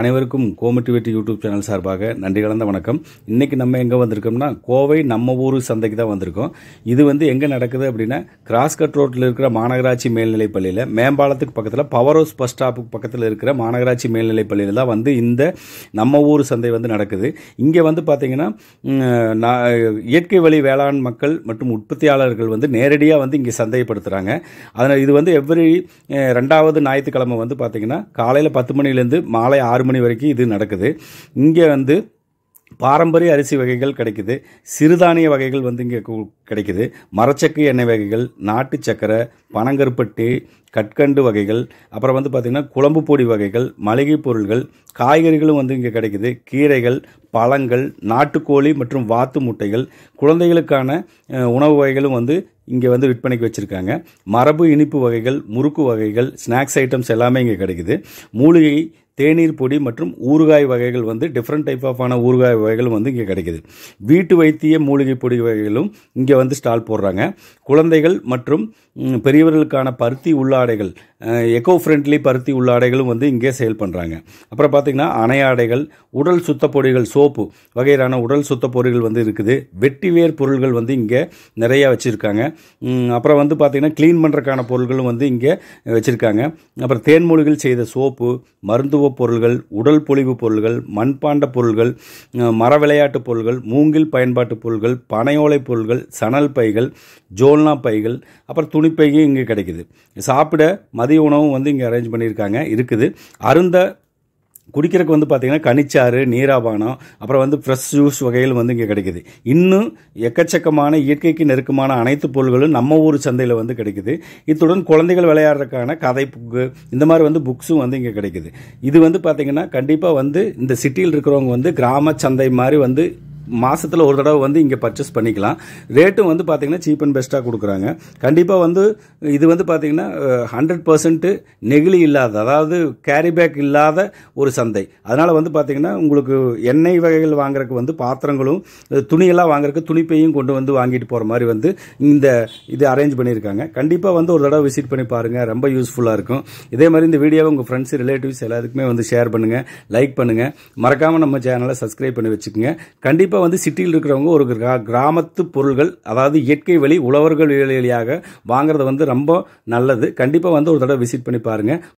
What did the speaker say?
அனைவருக்கும் கோமட்டி வெட்டி YouTube channel சார்பாக நன்றி கலந்த வணக்கம் இன்றைக்கி நம்ம எங்கே வந்திருக்கோம்னா கோவை நம்ம ஊர் சந்தைக்கு தான் வந்திருக்கோம் இது வந்து எங்கே நடக்குது அப்படின்னா கிராஸ் கட் ரோட்டில் இருக்கிற மாநகராட்சி மேல்நிலைப் பள்ளியில் மேம்பாலத்துக்கு பக்கத்தில் பவர் ஹவுஸ் பஸ் ஸ்டாப்புக்கு பக்கத்தில் இருக்கிற மாநகராட்சி மேல்நிலைப் பள்ளியில் தான் வந்து இந்த நம்ம ஊர் சந்தை வந்து நடக்குது இங்கே வந்து பார்த்திங்கன்னா இயற்கை வழி வேளாண் மக்கள் மற்றும் உற்பத்தியாளர்கள் வந்து நேரடியாக வந்து இங்கே சந்தைப்படுத்துகிறாங்க அதனால் இது வந்து எவ்ரி ரெண்டாவது ஞாயிற்றுக்கிழமை வந்து பார்த்தீங்கன்னா காலையில் பத்து மணிலேருந்து மாலை ஆறு ஆறு மணி வரைக்கும் இது நடக்குது இங்கே வந்து பாரம்பரிய அரிசி வகைகள் கிடைக்குது சிறுதானிய வகைகள் வந்து இங்கே கிடைக்குது மரச்சக்கு எண்ணெய் வகைகள் நாட்டு சக்கரை பனங்கருப்பட்டி கற்கண்டு வகைகள் அப்புறம் வந்து பார்த்திங்கன்னா குழம்பு பொடி வகைகள் மளிகை பொருள்கள் காய்கறிகளும் வந்து இங்கே கிடைக்குது கீரைகள் பழங்கள் நாட்டுக்கோழி மற்றும் வாத்து முட்டைகள் குழந்தைகளுக்கான உணவு வகைகளும் வந்து இங்கே வந்து விற்பனைக்கு வச்சுருக்காங்க மரபு இனிப்பு வகைகள் முறுக்கு வகைகள் ஸ்நாக்ஸ் ஐட்டம்ஸ் எல்லாமே இங்கே கிடைக்குது மூலிகை தேநீர் பொடி மற்றும் ஊறுகாய் வகைகள் வந்து டிஃப்ரெண்ட் டைப் ஆஃப் ஆன ஊறுகாய் வகைகளும் வந்து இங்கே கிடைக்கிது வீட்டு வைத்திய மூலிகை பொடி வகைகளும் இங்கே வந்து ஸ்டால் போடுறாங்க குழந்தைகள் மற்றும் பெரியவர்களுக்கான பருத்தி உள்ளாடைகள் எக்கோ ஃப்ரெண்ட்லி பருத்தி உள்ள ஆடைகளும் வந்து இங்கே சேல் பண்ணுறாங்க அப்புறம் பார்த்திங்கன்னா அணையாடைகள் உடல் சுத்தப்பொடிகள் சோப்பு வகையிலான உடல் சுத்தப்பொடிகள் வந்து இருக்குது வெட்டிவேர் பொருள்கள் வந்து இங்கே நிறையா வச்சுருக்காங்க அப்புறம் வந்து பார்த்திங்கன்னா க்ளீன் பண்ணுறக்கான பொருள்களும் வந்து இங்கே வச்சுருக்காங்க அப்புறம் தேன்மொழிகள் செய்த சோப்பு மருத்துவ பொருள்கள் உடல் பொழிவு பொருள்கள் மண்பாண்ட பொருள்கள் மர விளையாட்டு பொருள்கள் மூங்கில் பயன்பாட்டு பொருள்கள் பனையோலை பொருள்கள் சணல் பைகள் ஜோல்னா பைகள் அப்புறம் துணிப்பையும் இங்கே கிடைக்குது சாப்பிட மதிய உணவும் வந்து இங்கே அரேஞ்ச் பண்ணியிருக்காங்க இருக்குது அருந்த குடிக்கிறதுக்கு வந்து பார்த்திங்கன்னா கனிச்சாறு நீராபானம் அப்புறம் வந்து ஃப்ரெஷ் ஜூஸ் வகையில் வந்து இங்கே கிடைக்குது இன்னும் எக்கச்சக்கமான இயற்கைக்கு நெருக்கமான அனைத்து பொருள்களும் நம்ம ஊர் சந்தையில் வந்து கிடைக்குது இத்துடன் குழந்தைகள் விளையாடுறதுக்கான கதை புக்கு இந்த மாதிரி வந்து புக்ஸும் வந்து இங்கே கிடைக்குது இது வந்து பார்த்திங்கன்னா கண்டிப்பாக வந்து இந்த சிட்டியில் இருக்கிறவங்க வந்து கிராம சந்தை மாதிரி வந்து மாசத்துல ஒரு தடவை வந்து இங்கே பர்ச்சேஸ் பண்ணிக்கலாம் ரேட்டும் வந்து பார்த்திங்கன்னா சீப் அண்ட் பெஸ்ட்டாக கொடுக்குறாங்க கண்டிப்பாக வந்து இது வந்து பார்த்திங்கன்னா ஹண்ட்ரட் பர்சன்ட்டு நெகிழி இல்லாத அதாவது கேரி பேக் இல்லாத ஒரு சந்தை அதனால் வந்து பாத்தீங்கன்னா உங்களுக்கு எண்ணெய் வகைகள் வாங்குறதுக்கு வந்து பாத்திரங்களும் துணியெல்லாம் வாங்குறதுக்கு துணிப்பையும் கொண்டு வந்து வாங்கிட்டு போகிற மாதிரி வந்து இந்த இது அரேஞ்ச் பண்ணியிருக்காங்க கண்டிப்பாக வந்து ஒரு தடவை விசிட் பண்ணி பாருங்கள் ரொம்ப யூஸ்ஃபுல்லாக இருக்கும் இதே மாதிரி இந்த வீடியோவை உங்கள் ஃப்ரெண்ட்ஸ் ரிலேட்டிவ்ஸ் எல்லாத்துக்குமே வந்து ஷேர் பண்ணுங்கள் லைக் பண்ணுங்கள் மறக்காமல் நம்ம சேனலை சப்ஸ்கிரைப் பண்ணி வச்சுக்கோங்க கண்டிப்பாக குறிப்பாக வந்து சிட்டியில் இருக்கிறவங்க ஒரு கிரா கிராமத்து பொருள்கள் அதாவது இயற்கை வழி உழவர்கள் வழியாக வாங்குறது வந்து ரொம்ப நல்லது கண்டிப்பாக வந்து ஒரு தடவை விசிட் பண்ணி பாருங்கள்